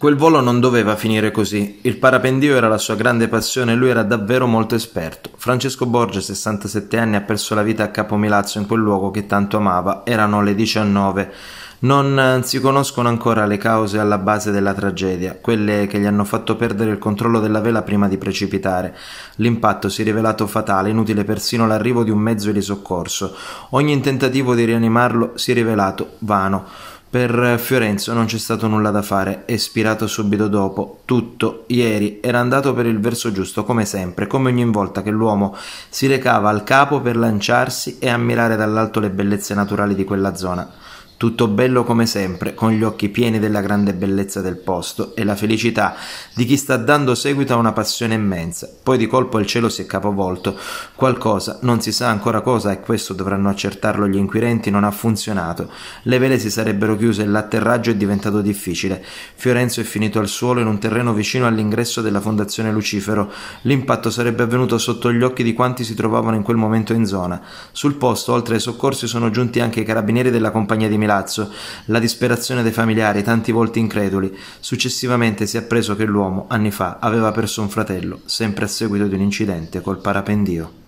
Quel volo non doveva finire così. Il parapendio era la sua grande passione e lui era davvero molto esperto. Francesco Borgia, 67 anni, ha perso la vita a Capo Milazzo in quel luogo che tanto amava. Erano le 19. Non eh, si conoscono ancora le cause alla base della tragedia, quelle che gli hanno fatto perdere il controllo della vela prima di precipitare. L'impatto si è rivelato fatale, inutile persino l'arrivo di un mezzo di soccorso. Ogni tentativo di rianimarlo si è rivelato vano. Per Fiorenzo non c'è stato nulla da fare, è spirato subito dopo. Tutto, ieri, era andato per il verso giusto, come sempre, come ogni volta che l'uomo si recava al capo per lanciarsi e ammirare dall'alto le bellezze naturali di quella zona tutto bello come sempre, con gli occhi pieni della grande bellezza del posto e la felicità di chi sta dando seguito a una passione immensa. Poi di colpo il cielo si è capovolto, qualcosa, non si sa ancora cosa e questo dovranno accertarlo gli inquirenti, non ha funzionato. Le vele si sarebbero chiuse e l'atterraggio è diventato difficile. Fiorenzo è finito al suolo in un terreno vicino all'ingresso della fondazione Lucifero. L'impatto sarebbe avvenuto sotto gli occhi di quanti si trovavano in quel momento in zona. Sul posto, oltre ai soccorsi, sono giunti anche i carabinieri della compagnia di Milano Milazzo, la disperazione dei familiari, tanti volti increduli. Successivamente si è appreso che l'uomo, anni fa, aveva perso un fratello, sempre a seguito di un incidente col parapendio.